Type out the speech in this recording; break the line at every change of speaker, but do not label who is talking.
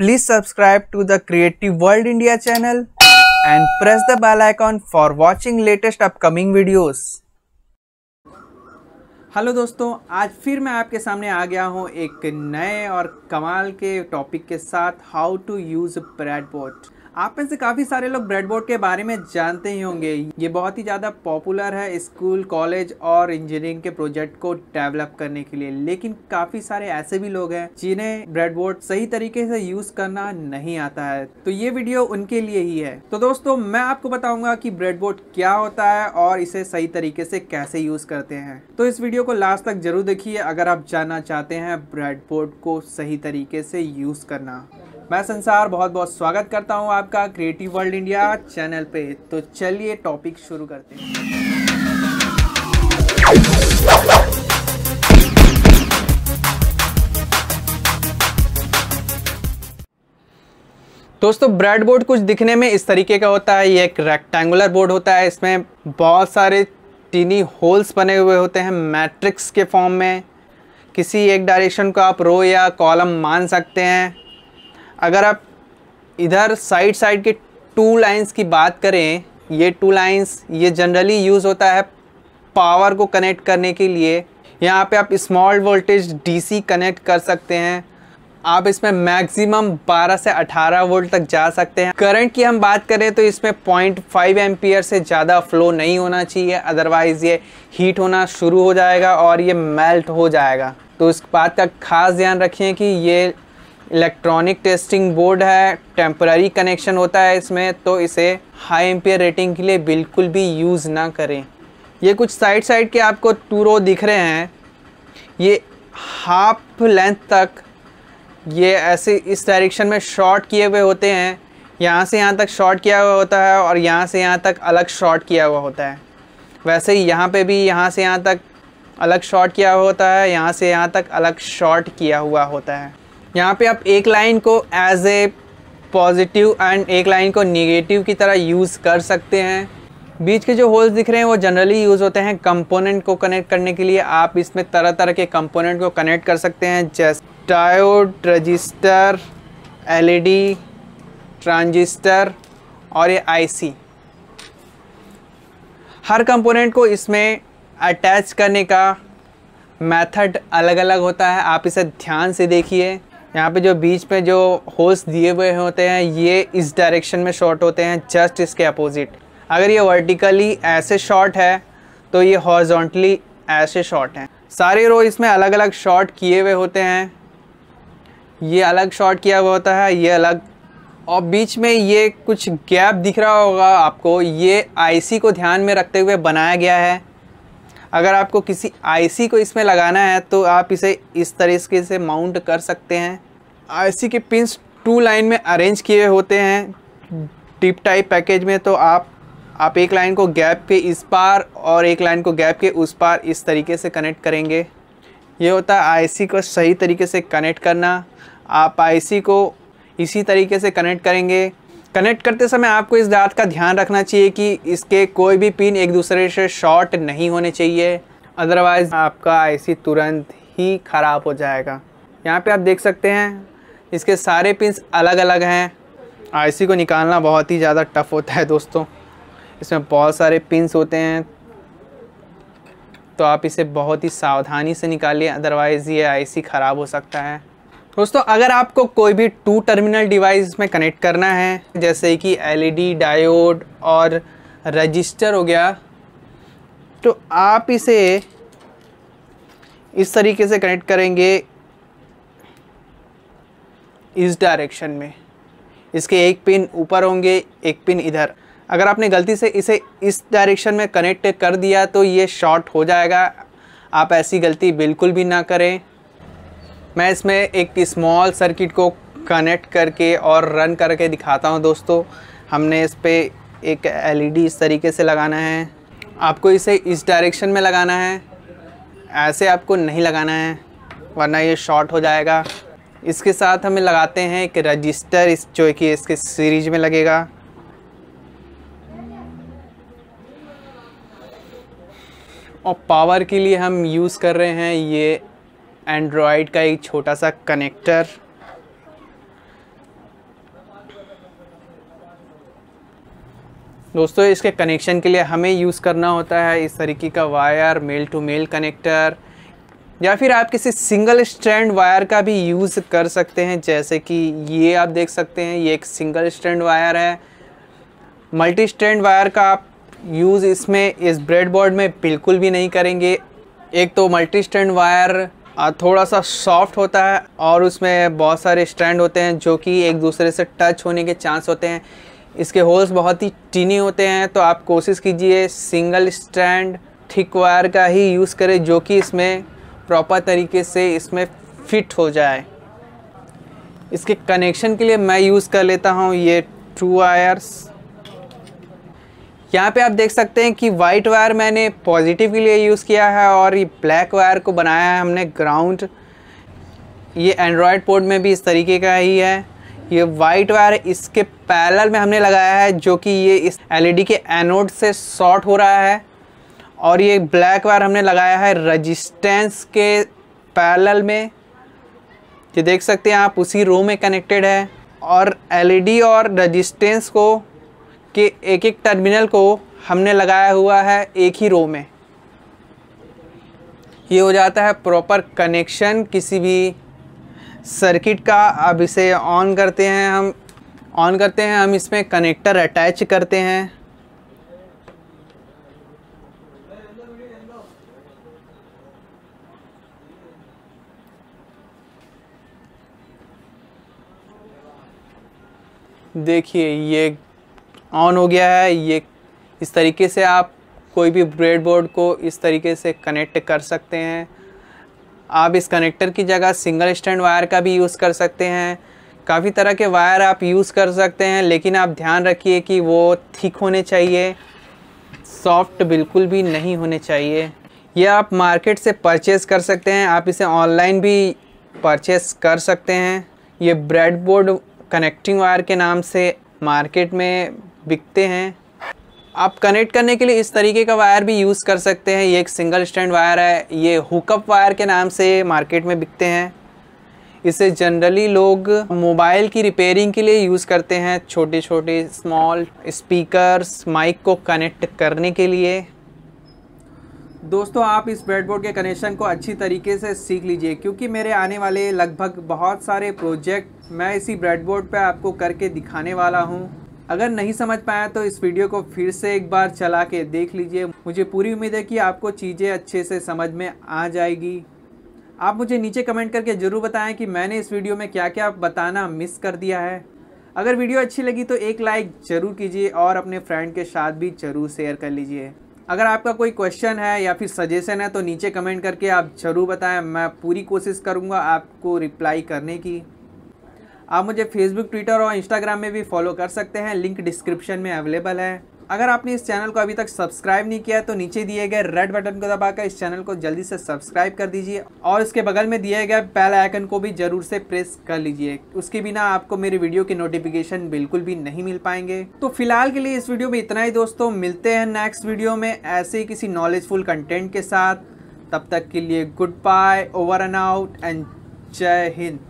Please subscribe to the Creative World India channel and press the bell icon for watching latest upcoming videos. Hello दोस्तों आज फिर मैं आपके सामने आ गया हूँ एक नए और कमाल के टॉपिक के साथ हाउ टू यूज़ ब्रेडबोर्ड आप में से काफ़ी सारे लोग ब्रेड बोर्ड के बारे में जानते ही होंगे ये बहुत ही ज़्यादा पॉपुलर है स्कूल कॉलेज और इंजीनियरिंग के प्रोजेक्ट को डेवलप करने के लिए लेकिन काफ़ी सारे ऐसे भी लोग हैं जिन्हें ब्रेडबोर्ड सही तरीके से यूज़ करना नहीं आता है तो ये वीडियो उनके लिए ही है तो दोस्तों मैं आपको बताऊंगा कि ब्रेडबोर्ड क्या होता है और इसे सही तरीके से कैसे यूज़ करते हैं तो इस वीडियो को लास्ट तक जरूर देखिए अगर आप जानना चाहते हैं बोर्ड को सही तरीके से यूज़ करना मैं संसार बहुत बहुत स्वागत करता हूं आपका क्रिएटिव वर्ल्ड इंडिया चैनल पे तो चलिए टॉपिक शुरू करते हैं दोस्तों ब्रेड बोर्ड कुछ दिखने में इस तरीके का होता है ये एक रेक्टेंगुलर बोर्ड होता है इसमें बहुत सारे टीनी होल्स बने हुए होते हैं मैट्रिक्स के फॉर्म में किसी एक डायरेक्शन को आप रो या कॉलम मान सकते हैं अगर आप इधर साइड साइड के टू लाइंस की बात करें ये टू लाइंस ये जनरली यूज़ होता है पावर को कनेक्ट करने के लिए यहाँ पे आप स्मॉल वोल्टेज डीसी कनेक्ट कर सकते हैं आप इसमें मैक्सिमम 12 से 18 वोल्ट तक जा सकते हैं करंट की हम बात करें तो इसमें 0.5 फाइव से ज़्यादा फ्लो नहीं होना चाहिए अदरवाइज़ ये हीट होना शुरू हो जाएगा और ये मेल्ट हो जाएगा तो इस बात का खास ध्यान रखें कि ये इलेक्ट्रॉनिक टेस्टिंग बोर्ड है टेम्पररी कनेक्शन होता है इसमें तो इसे हाई एम्पियर रेटिंग के लिए बिल्कुल भी यूज़ ना करें ये कुछ साइड साइड के आपको रो दिख रहे हैं ये हाफ लेंथ तक ये ऐसे इस डायरेक्शन में शॉर्ट किए हुए होते हैं यहाँ से यहाँ तक शॉर्ट किया हुआ होता है और यहाँ से यहाँ तक अलग शॉर्ट किया हुआ होता है वैसे ही यहाँ पर भी यहाँ से यहाँ तक अलग शॉर्ट किया हुआ होता है यहाँ से यहाँ तक अलग शॉर्ट किया हुआ होता है यहाँ पे आप एक लाइन को एज ए पॉजिटिव एंड एक लाइन को निगेटिव की तरह यूज़ कर सकते हैं बीच के जो होल्स दिख रहे हैं वो जनरली यूज़ होते हैं कंपोनेंट को कनेक्ट करने के लिए आप इसमें तरह तरह के कंपोनेंट को कनेक्ट कर सकते हैं जैसे डायोड रजिस्टर एलईडी, ट्रांजिस्टर और ये आईसी। हर कंपोनेंट को इसमें अटैच करने का मेथड अलग अलग होता है आप इसे ध्यान से देखिए यहाँ पे जो बीच में जो होल्स दिए हुए होते हैं ये इस डायरेक्शन में शॉर्ट होते हैं जस्ट इसके अपोजिट अगर ये वर्टिकली ऐसे शॉर्ट है तो ये हॉर्जोंटली ऐसे शॉर्ट हैं सारे रो इसमें अलग अलग शॉर्ट किए हुए होते हैं ये अलग शॉर्ट किया हुआ होता है ये अलग और बीच में ये कुछ गैप दिख रहा होगा आपको ये आईसी को ध्यान में रखते हुए बनाया गया है अगर आपको किसी आईसी को इसमें लगाना है तो आप इसे इस तरीके से माउंट कर सकते हैं आईसी के पिंस टू लाइन में अरेंज किए होते हैं टिप टाइप पैकेज में तो आप आप एक लाइन को गैप के इस पार और एक लाइन को गैप के उस पार इस तरीके से कनेक्ट करेंगे ये होता है आईसी को सही तरीके से कनेक्ट करना आप आईसी को इसी तरीके से कनेक्ट करेंगे कनेक्ट करते समय आपको इस बात का ध्यान रखना चाहिए कि इसके कोई भी पिन एक दूसरे से शॉर्ट नहीं होने चाहिए अदरवाइज़ आपका आईसी तुरंत ही ख़राब हो जाएगा यहाँ पे आप देख सकते हैं इसके सारे पिंस अलग अलग हैं आईसी को निकालना बहुत ही ज़्यादा टफ़ होता है दोस्तों इसमें बहुत सारे पिंस होते हैं तो आप इसे बहुत ही सावधानी से निकालिए अदरवाइज़ ये आईसी ख़राब हो सकता है दोस्तों अगर आपको कोई भी टू टर्मिनल डिवाइस में कनेक्ट करना है जैसे कि एलईडी डायोड e और रजिस्टर हो गया तो आप इसे इस तरीके से कनेक्ट करेंगे इस डायरेक्शन में इसके एक पिन ऊपर होंगे एक पिन इधर अगर आपने गलती से इसे इस डायरेक्शन में कनेक्ट कर दिया तो ये शॉर्ट हो जाएगा आप ऐसी गलती बिल्कुल भी ना करें मैं इसमें एक स्मॉल सर्किट को कनेक्ट करके और रन करके दिखाता हूँ दोस्तों हमने इस पर एक एलईडी e इस तरीके से लगाना है आपको इसे इस डायरेक्शन में लगाना है ऐसे आपको नहीं लगाना है वरना ये शॉर्ट हो जाएगा इसके साथ हमें लगाते हैं एक रजिस्टर इस जो कि इसके सीरीज में लगेगा और पावर के लिए हम यूज़ कर रहे हैं ये एंड्रॉयड का एक छोटा सा कनेक्टर दोस्तों इसके कनेक्शन के लिए हमें यूज़ करना होता है इस तरीके का wire male to male connector या फिर आप किसी सिंगल स्ट्रैंड वायर का भी यूज़ कर सकते हैं जैसे कि ये आप देख सकते हैं ये एक सिंगल स्ट्रैंड वायर है मल्टी स्ट्रैंड वायर का आप यूज़ इसमें इस ब्रेडबोर्ड में बिल्कुल भी नहीं करेंगे एक तो मल्टी स्टैंड वायर थोड़ा सा सॉफ्ट होता है और उसमें बहुत सारे स्टैंड होते हैं जो कि एक दूसरे से टच होने के चांस होते हैं इसके होल्स बहुत ही टीनी होते हैं तो आप कोशिश कीजिए सिंगल स्टैंड थिक वायर का ही यूज़ करें जो कि इसमें प्रॉपर तरीके से इसमें फिट हो जाए इसके कनेक्शन के लिए मैं यूज़ कर लेता हूँ ये टू वायर्स यहाँ पे आप देख सकते हैं कि वाइट वायर मैंने पॉजिटिव के लिए यूज़ किया है और ये ब्लैक वायर को बनाया है हमने ग्राउंड ये एंड्रॉयड पोर्ट में भी इस तरीके का ही है ये वाइट वायर इसके पैरल में हमने लगाया है जो कि ये इस एलईडी e के एनोड से शॉर्ट हो रहा है और ये ब्लैक वायर हमने लगाया है रजिस्टेंस के पैरल में ये देख सकते हैं आप उसी रो में कनेक्टेड है और एलईडी e और रजिस्टेंस को कि एक एक टर्मिनल को हमने लगाया हुआ है एक ही रो में ये हो जाता है प्रॉपर कनेक्शन किसी भी सर्किट का अब इसे ऑन करते हैं हम ऑन करते हैं हम इसमें कनेक्टर अटैच करते हैं देखिए ये ऑन हो गया है ये इस तरीके से आप कोई भी ब्रेड बोर्ड को इस तरीके से कनेक्ट कर सकते हैं आप इस कनेक्टर की जगह सिंगल स्टैंड वायर का भी यूज़ कर सकते हैं काफ़ी तरह के वायर आप यूज़ कर सकते हैं लेकिन आप ध्यान रखिए कि वो थिक होने चाहिए सॉफ्ट बिल्कुल भी नहीं होने चाहिए यह आप मार्केट से परचेज़ कर सकते हैं आप इसे ऑनलाइन भी परचेस कर सकते हैं ये ब्रेड बोर्ड कनेक्टिंग वायर के नाम से मार्केट में बिकते हैं आप कनेक्ट करने के लिए इस तरीके का वायर भी यूज़ कर सकते हैं ये एक सिंगल स्टैंड वायर है ये हुकअप वायर के नाम से मार्केट में बिकते हैं इसे जनरली लोग मोबाइल की रिपेयरिंग के लिए यूज़ करते हैं छोटे छोटे स्मॉल स्पीकर्स माइक को कनेक्ट करने के लिए दोस्तों आप इस ब्रेडबोर्ड के कनेक्शन को अच्छी तरीके से सीख लीजिए क्योंकि मेरे आने वाले लगभग बहुत सारे प्रोजेक्ट मैं इसी ब्रेडबोर्ड पर आपको करके दिखाने वाला हूँ अगर नहीं समझ पाया तो इस वीडियो को फिर से एक बार चला के देख लीजिए मुझे पूरी उम्मीद है कि आपको चीज़ें अच्छे से समझ में आ जाएगी आप मुझे नीचे कमेंट करके ज़रूर बताएं कि मैंने इस वीडियो में क्या क्या बताना मिस कर दिया है अगर वीडियो अच्छी लगी तो एक लाइक ज़रूर कीजिए और अपने फ्रेंड के साथ भी ज़रूर शेयर कर लीजिए अगर आपका कोई क्वेश्चन है या फिर सजेशन है तो नीचे कमेंट करके आप ज़रूर बताएं मैं पूरी कोशिश करूँगा आपको रिप्लाई करने की आप मुझे फेसबुक ट्विटर और इंस्टाग्राम में भी फॉलो कर सकते हैं लिंक डिस्क्रिप्शन में अवेलेबल है अगर आपने इस चैनल को अभी तक सब्सक्राइब नहीं किया तो नीचे दिए गए रेड बटन को दबाकर इस चैनल को जल्दी से सब्सक्राइब कर दीजिए और इसके बगल में दिए गए बेल आइकन को भी जरूर से प्रेस कर लीजिए उसके बिना आपको मेरे वीडियो के नोटिफिकेशन बिल्कुल भी नहीं मिल पाएंगे तो फिलहाल के लिए इस वीडियो में इतना ही दोस्तों मिलते हैं नेक्स्ट वीडियो में ऐसे ही किसी नॉलेजफुल कंटेंट के साथ तब तक के लिए good bye over and out and जय हिंद